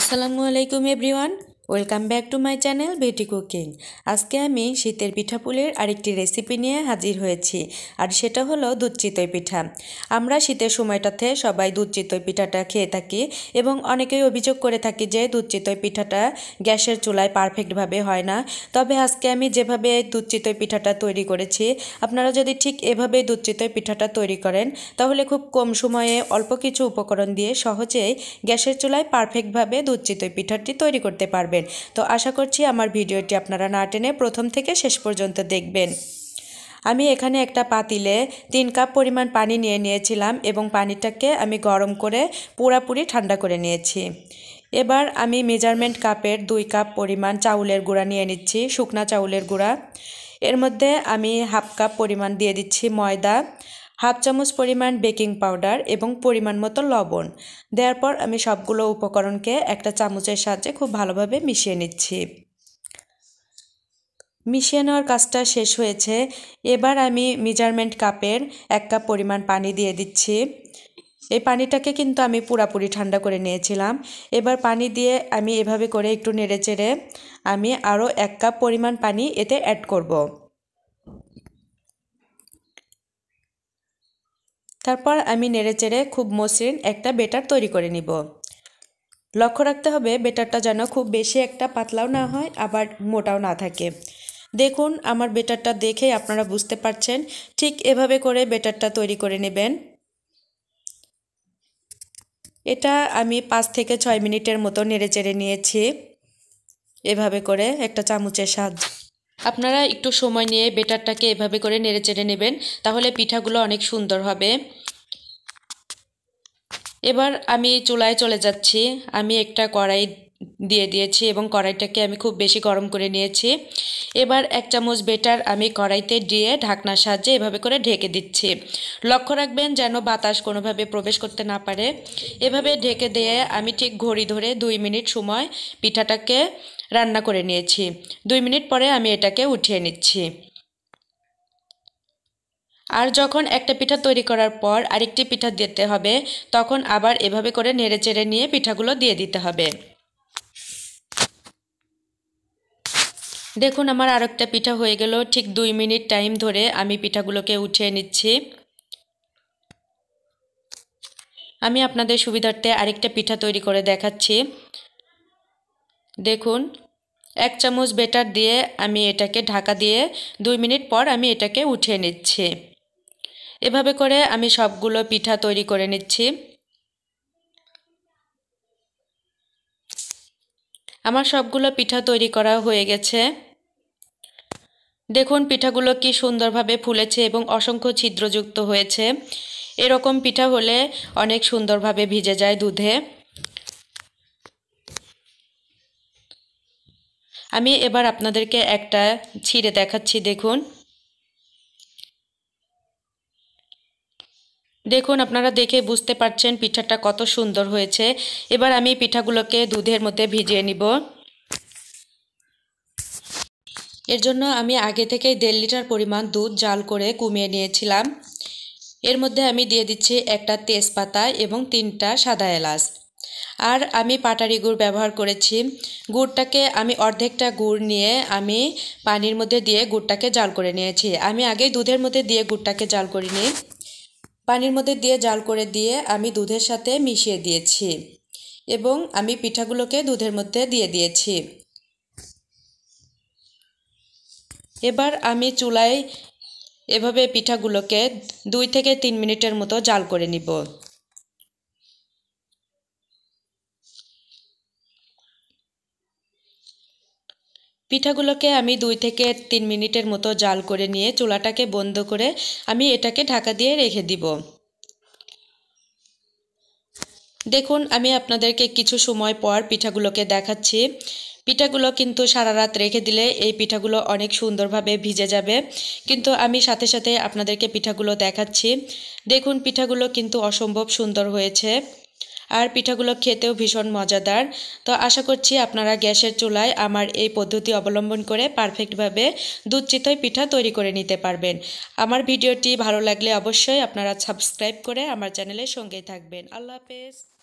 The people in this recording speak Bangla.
আসসালামু আলাইকুম everyone welcome back to my channel beauty cooking আজকে আমি শীতের পুলির আরেকটি রেসিপি নিয়ে হাজির হয়েছি আর সেটা হলো দুধ চিতই পিঠা আমরা শীতের সময়টাতে সবাই দুধ চিতই পিঠাটা খেয়ে থাকি এবং অনেকেই অভিযোগ করে থাকি যে দুধ চিতই পিঠাটা গ্যাসের চুলায় পারফেক্টভাবে হয় না তবে আজকে আমি যেভাবে দুধ চিতই পিঠাটা তৈরি করেছি আপনারা যদি ঠিক এভাবে দুধ চিতই পিঠাটা তৈরি করেন তাহলে খুব কম সময়ে অল্প কিছু উপকরণ দিয়ে সহজেই গ্যাসের চুলায় পারফেক্টভাবে দুধ চিতই পিঠাটি তৈরি করতে পারবেন তো আশা করছি আমার ভিডিওটি আপনারা না টেনে প্রথম থেকে শেষ পর্যন্ত দেখবেন আমি এখানে একটা পাতিলে তিন কাপ পরিমাণ পানি নিয়ে নিয়েছিলাম এবং পানিটাকে আমি গরম করে পুরাপুরি ঠান্ডা করে নিয়েছি এবার আমি মেজারমেন্ট কাপের দুই কাপ পরিমাণ চাউলের গুঁড়া নিয়ে নিচ্ছি শুকনা চাউলের গুঁড়া এর মধ্যে আমি হাফ কাপ পরিমাণ দিয়ে দিচ্ছি ময়দা হাফ চামচ পরিমাণ বেকিং পাউডার এবং পরিমাণ মতো লবণ দেওয়ার পর আমি সবগুলো উপকরণকে একটা চামচের সাহায্যে খুব ভালোভাবে মিশিয়ে নিচ্ছি মিশিয়ে নেওয়ার কাজটা শেষ হয়েছে এবার আমি মেজারমেন্ট কাপের এক কাপ পরিমাণ পানি দিয়ে দিচ্ছি এই পানিটাকে কিন্তু আমি পুরাপুরি ঠান্ডা করে নিয়েছিলাম এবার পানি দিয়ে আমি এভাবে করে একটু নেড়েচেড়ে আমি আরও এক কাপ পরিমাণ পানি এতে অ্যাড করব। তারপর আমি নেড়েচেড়ে খুব মসৃণ একটা বেটার তৈরি করে নিব লক্ষ্য রাখতে হবে বেটারটা যেন খুব বেশি একটা পাতলাও না হয় আবার মোটাও না থাকে দেখুন আমার বেটারটা দেখে আপনারা বুঝতে পারছেন ঠিক এভাবে করে বেটারটা তৈরি করে নেবেন এটা আমি পাঁচ থেকে ছয় মিনিটের মতো নেড়ে চেড়ে নিয়েছি এভাবে করে একটা চামচের সাহায্যে আপনারা একটু সময় নিয়ে বেটারটাকে এভাবে করে নেড়ে চেড়ে নেবেন তাহলে পিঠাগুলো অনেক সুন্দর হবে এবার আমি চুলায় চলে যাচ্ছি আমি একটা কড়াই দিয়ে দিয়েছি এবং কড়াইটাকে আমি খুব বেশি গরম করে নিয়েছি এবার এক চামচ বেটার আমি কড়াইতে দিয়ে ঢাকনার সাহায্যে এভাবে করে ঢেকে দিচ্ছি লক্ষ্য রাখবেন যেন বাতাস কোনোভাবে প্রবেশ করতে না পারে এভাবে ঢেকে দিয়ে আমি ঠিক ঘড়ি ধরে দুই মিনিট সময় পিঠাটাকে রান্না করে নিয়েছি দুই মিনিট পরে আমি এটাকে উঠিয়ে নিচ্ছি আর যখন একটা পিঠা তৈরি করার পর আরেকটি পিঠা দিতে হবে তখন আবার এভাবে করে নেড়ে চেড়ে নিয়ে পিঠাগুলো দিয়ে দিতে হবে দেখুন আমার আরেকটা পিঠা হয়ে গেল ঠিক দুই মিনিট টাইম ধরে আমি পিঠাগুলোকে উঠিয়ে নিচ্ছি আমি আপনাদের সুবিধার্থে আরেকটা পিঠা তৈরি করে দেখাচ্ছি দেখুন এক চামচ বেটার দিয়ে আমি এটাকে ঢাকা দিয়ে দুই মিনিট পর আমি এটাকে উঠিয়ে নিচ্ছি এভাবে করে আমি সবগুলো পিঠা তৈরি করে নিচ্ছি আমার সবগুলো পিঠা তৈরি করা হয়ে গেছে দেখুন পিঠাগুলো কি সুন্দরভাবে ফুলেছে এবং অসংখ্য ছিদ্রযুক্ত হয়েছে এরকম পিঠা হলে অনেক সুন্দরভাবে ভিজে যায় দুধে আমি এবার আপনাদেরকে একটা ছিঁড়ে দেখাচ্ছি দেখুন দেখুন আপনারা দেখে বুঝতে পারছেন পিঠাটা কত সুন্দর হয়েছে এবার আমি পিঠাগুলোকে দুধের মধ্যে ভিজিয়ে নিব এর জন্য আমি আগে থেকে দেড় লিটার পরিমাণ দুধ জাল করে কমিয়ে নিয়েছিলাম এর মধ্যে আমি দিয়ে দিচ্ছি একটা তেজপাতা এবং তিনটা সাদা এলাচ আর আমি পাটারি গুড় ব্যবহার করেছি গুড়টাকে আমি অর্ধেকটা গুড় নিয়ে আমি পানির মধ্যে দিয়ে গুড়টাকে জাল করে নিয়েছি আমি আগেই দুধের মধ্যে দিয়ে গুড়টাকে জাল করে নিই পানির মধ্যে দিয়ে জাল করে দিয়ে আমি দুধের সাথে মিশিয়ে দিয়েছি এবং আমি পিঠাগুলোকে দুধের মধ্যে দিয়ে দিয়েছি এবার আমি চুলায় এভাবে পিঠাগুলোকে দুই থেকে তিন মিনিটের মতো জাল করে নিব পিঠাগুলোকে আমি দুই থেকে তিন মিনিটের মতো জাল করে নিয়ে চুলাটাকে বন্ধ করে আমি এটাকে ঢাকা দিয়ে রেখে দিব দেখুন আমি আপনাদেরকে কিছু সময় পর পিঠাগুলোকে দেখাচ্ছি পিঠাগুলো কিন্তু সারা রাত রেখে দিলে এই পিঠাগুলো অনেক সুন্দরভাবে ভিজে যাবে কিন্তু আমি সাথে সাথে আপনাদেরকে পিঠাগুলো দেখাচ্ছি দেখুন পিঠাগুলো কিন্তু অসম্ভব সুন্দর হয়েছে আর পিঠাগুলো খেতেও ভীষণ মজাদার তো আশা করছি আপনারা গ্যাসের চুলায় আমার এই পদ্ধতি অবলম্বন করে পারফেক্টভাবে দুধ চিতই পিঠা তৈরি করে নিতে পারবেন আমার ভিডিওটি ভালো লাগলে অবশ্যই আপনারা সাবস্ক্রাইব করে আমার চ্যানেলের সঙ্গেই থাকবেন আল্লাহ হাফেজ